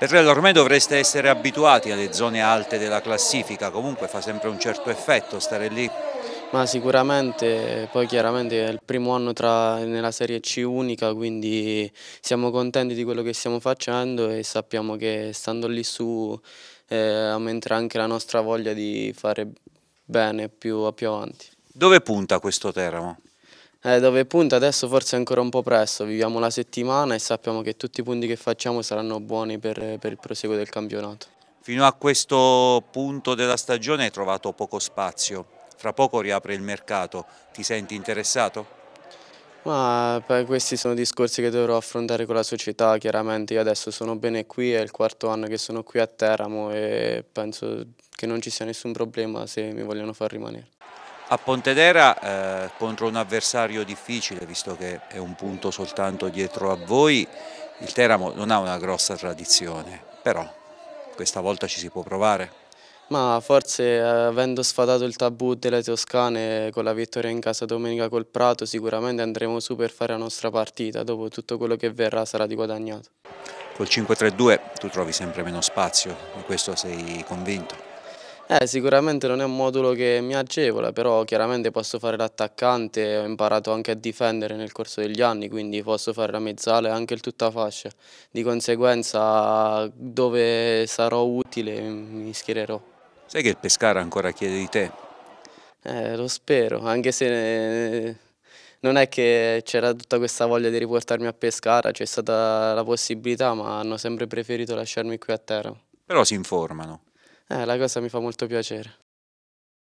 Per perché ormai dovreste essere abituati alle zone alte della classifica, comunque fa sempre un certo effetto stare lì. Ma sicuramente, poi chiaramente è il primo anno tra, nella Serie C unica, quindi siamo contenti di quello che stiamo facendo e sappiamo che stando lì su eh, aumenterà anche la nostra voglia di fare bene più, più avanti. Dove punta questo Teramo? Eh, dove punta adesso forse è ancora un po' presto, viviamo la settimana e sappiamo che tutti i punti che facciamo saranno buoni per, per il proseguo del campionato. Fino a questo punto della stagione hai trovato poco spazio, fra poco riapre il mercato, ti senti interessato? Ma questi sono discorsi che dovrò affrontare con la società, chiaramente io adesso sono bene qui, è il quarto anno che sono qui a Teramo e penso che non ci sia nessun problema se mi vogliono far rimanere a Pontedera eh, contro un avversario difficile visto che è un punto soltanto dietro a voi il Teramo non ha una grossa tradizione però questa volta ci si può provare ma forse eh, avendo sfatato il tabù delle Toscane con la vittoria in casa domenica col Prato sicuramente andremo su per fare la nostra partita dopo tutto quello che verrà sarà di guadagnato col 5-3-2 tu trovi sempre meno spazio di questo sei convinto eh, sicuramente non è un modulo che mi agevola, però chiaramente posso fare l'attaccante, ho imparato anche a difendere nel corso degli anni, quindi posso fare la mezzala e anche il tutta fascia. Di conseguenza dove sarò utile mi schiererò. Sai che il Pescara ancora chiede di te? Eh, lo spero, anche se... Ne eh, non è che c'era tutta questa voglia di riportarmi a Pescara, c'è stata la possibilità, ma hanno sempre preferito lasciarmi qui a terra. Però si informano. Eh, la cosa mi fa molto piacere.